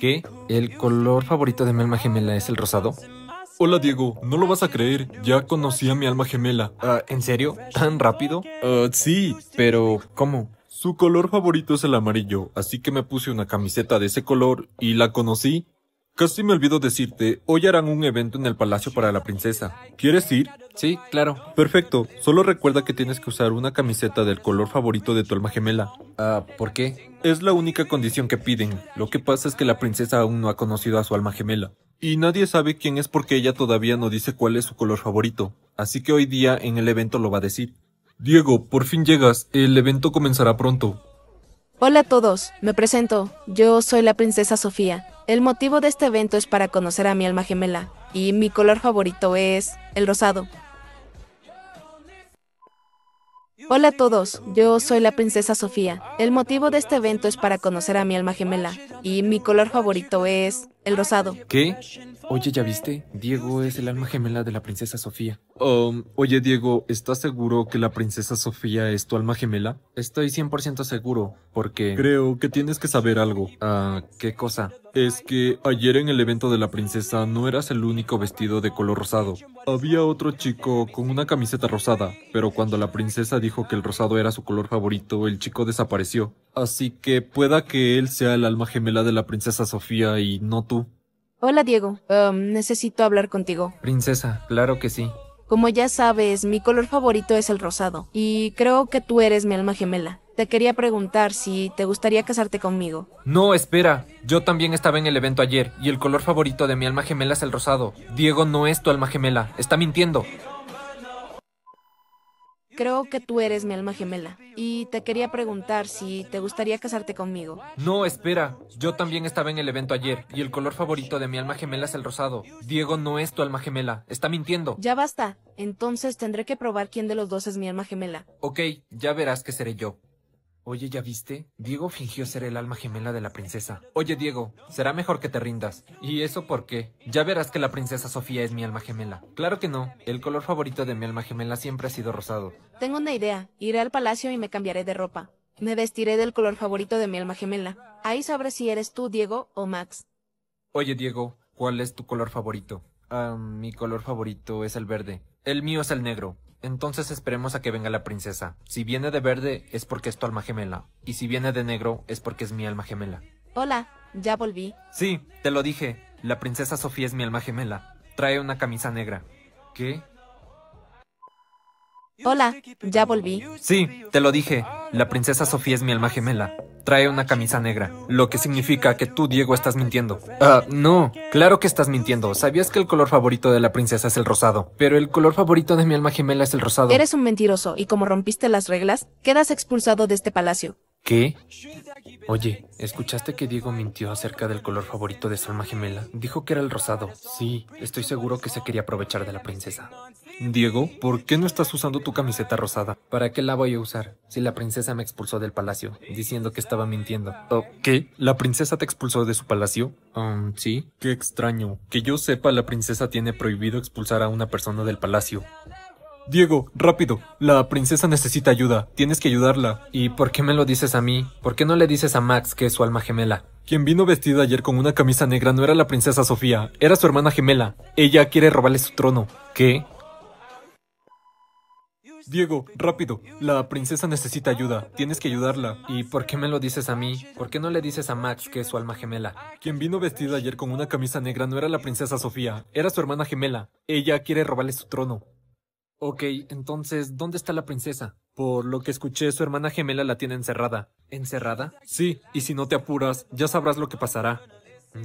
¿Qué? ¿El color favorito de mi alma gemela es el rosado? Hola Diego, no lo vas a creer, ya conocí a mi alma gemela. Ah, ¿En serio? ¿Tan rápido? Ah, sí, pero ¿cómo? Su color favorito es el amarillo, así que me puse una camiseta de ese color y la conocí Casi me olvido decirte, hoy harán un evento en el palacio para la princesa. ¿Quieres ir? Sí, claro. Perfecto, solo recuerda que tienes que usar una camiseta del color favorito de tu alma gemela. Ah, ¿por qué? Es la única condición que piden. Lo que pasa es que la princesa aún no ha conocido a su alma gemela. Y nadie sabe quién es porque ella todavía no dice cuál es su color favorito. Así que hoy día en el evento lo va a decir. Diego, por fin llegas. El evento comenzará pronto. Hola a todos, me presento, yo soy la princesa Sofía. El motivo de este evento es para conocer a mi alma gemela, y mi color favorito es el rosado. Hola a todos, yo soy la princesa Sofía. El motivo de este evento es para conocer a mi alma gemela, y mi color favorito es el rosado. ¿Qué? Oye, ¿ya viste? Diego es el alma gemela de la princesa Sofía. Um, oye, Diego, ¿estás seguro que la princesa Sofía es tu alma gemela? Estoy 100% seguro, porque... Creo que tienes que saber algo. Ah, ¿qué cosa? Es que ayer en el evento de la princesa no eras el único vestido de color rosado. Había otro chico con una camiseta rosada, pero cuando la princesa dijo que el rosado era su color favorito, el chico desapareció. Así que pueda que él sea el alma gemela de la princesa Sofía y no tú. Hola Diego, em, necesito hablar contigo. Princesa, claro que sí. Como ya sabes, mi color favorito es el rosado, y creo que tú eres mi alma gemela. Te quería preguntar si te gustaría casarte conmigo. No, espera. Yo también estaba en el evento ayer, y el color favorito de mi alma gemela es el rosado. Diego no es tu alma gemela, está mintiendo. Creo que tú eres mi alma gemela y te quería preguntar si te gustaría casarte conmigo. No, espera. Yo también estaba en el evento ayer y el color favorito de mi alma gemela es el rosado. Diego no es tu alma gemela. Está mintiendo. Ya basta. Entonces tendré que probar quién de los dos es mi alma gemela. Ok, ya verás que seré yo. Oye, ¿ya viste? Diego fingió ser el alma gemela de la princesa. Oye, Diego, será mejor que te rindas. ¿Y eso por qué? Ya verás que la princesa Sofía es mi alma gemela. Claro que no. El color favorito de mi alma gemela siempre ha sido rosado. Tengo una idea. Iré al palacio y me cambiaré de ropa. Me vestiré del color favorito de mi alma gemela. Ahí sabré si eres tú, Diego, o Max. Oye, Diego, ¿cuál es tu color favorito? mi color favorito es el verde. El mío es el negro. Entonces esperemos a que venga la princesa. Si viene de verde es porque es tu alma gemela. Y si viene de negro es porque es mi alma gemela. Hola, ya volví. Sí, te lo dije. La princesa Sofía es mi alma gemela. Trae una camisa negra. ¿Qué? Hola, ya volví. Sí, te lo dije. La princesa Sofía es mi alma gemela trae una camisa negra, lo que significa que tú, Diego, estás mintiendo. Ah, no, claro que estás mintiendo. Sabías que el color favorito de la princesa es el rosado, pero el color favorito de mi alma gemela es el rosado. Eres un mentiroso y como rompiste las reglas, quedas expulsado de este palacio. ¿Qué? Oye, ¿escuchaste que Diego mintió acerca del color favorito de su alma gemela? Dijo que era el rosado. Sí, estoy seguro que se quería aprovechar de la princesa. Diego, ¿por qué no estás usando tu camiseta rosada? ¿Para qué la voy a usar si la princesa me expulsó del palacio, diciendo que estaba mintiendo? Oh, ¿Qué? ¿La princesa te expulsó de su palacio? Um, sí. Qué extraño. Que yo sepa, la princesa tiene prohibido expulsar a una persona del palacio. Diego, rápido, la princesa necesita ayuda, tienes que ayudarla. ¿Y por qué me lo dices a mí? ¿Por qué no le dices a Max que es su alma gemela? Quien vino vestida ayer con una camisa negra no era la princesa Sofía, era su hermana gemela. Ella quiere robarle su trono. ¿Qué? Diego, rápido, la princesa necesita ayuda, tienes que ayudarla. ¿Y por qué me lo dices a mí? ¿Por qué no le dices a Max que es su alma gemela? Quien vino vestida ayer con una camisa negra no era la princesa Sofía, era su hermana gemela. Ella quiere robarle su trono. Ok, entonces, ¿dónde está la princesa? Por lo que escuché, su hermana gemela la tiene encerrada. ¿Encerrada? Sí, y si no te apuras, ya sabrás lo que pasará.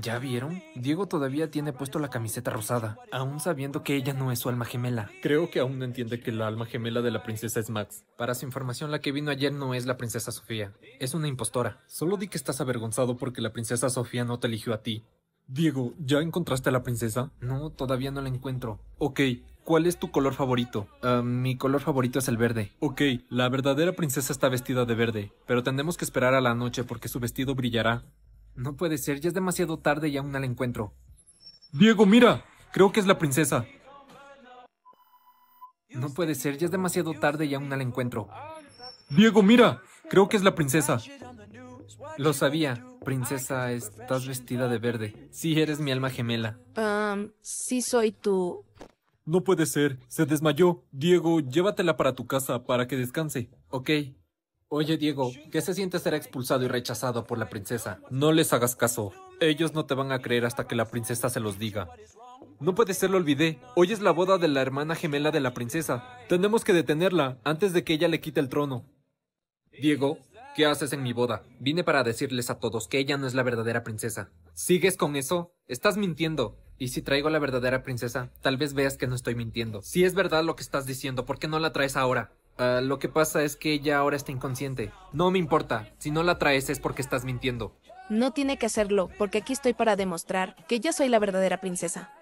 ¿Ya vieron? Diego todavía tiene puesto la camiseta rosada, aún sabiendo que ella no es su alma gemela. Creo que aún no entiende que la alma gemela de la princesa es Max. Para su información, la que vino ayer no es la princesa Sofía, es una impostora. Solo di que estás avergonzado porque la princesa Sofía no te eligió a ti. Diego, ¿ya encontraste a la princesa? No, todavía no la encuentro. Ok, ¿cuál es tu color favorito? Ah, mi color favorito es el verde. Ok, la verdadera princesa está vestida de verde, pero tendremos que esperar a la noche porque su vestido brillará. No puede ser, ya es demasiado tarde y aún al encuentro. Diego, mira, creo que es la princesa. No puede ser, ya es demasiado tarde y aún al encuentro. Diego, mira, creo que es la princesa. Lo sabía, princesa, estás vestida de verde. Sí, eres mi alma gemela. Um, sí, soy Tu... No puede ser, se desmayó. Diego, llévatela para tu casa para que descanse. Ok. Oye, Diego, ¿qué se siente ser expulsado y rechazado por la princesa? No les hagas caso. Ellos no te van a creer hasta que la princesa se los diga. No puede ser, lo olvidé. Hoy es la boda de la hermana gemela de la princesa. Tenemos que detenerla antes de que ella le quite el trono. Diego, ¿qué haces en mi boda? Vine para decirles a todos que ella no es la verdadera princesa. ¿Sigues con eso? Estás mintiendo. ¿Y si traigo la verdadera princesa? Tal vez veas que no estoy mintiendo. Si es verdad lo que estás diciendo, ¿por qué no la traes ahora? Ah, lo que pasa es que ella ahora está inconsciente. No me importa. Si no la traes es porque estás mintiendo. No tiene que hacerlo, porque aquí estoy para demostrar que yo soy la verdadera princesa.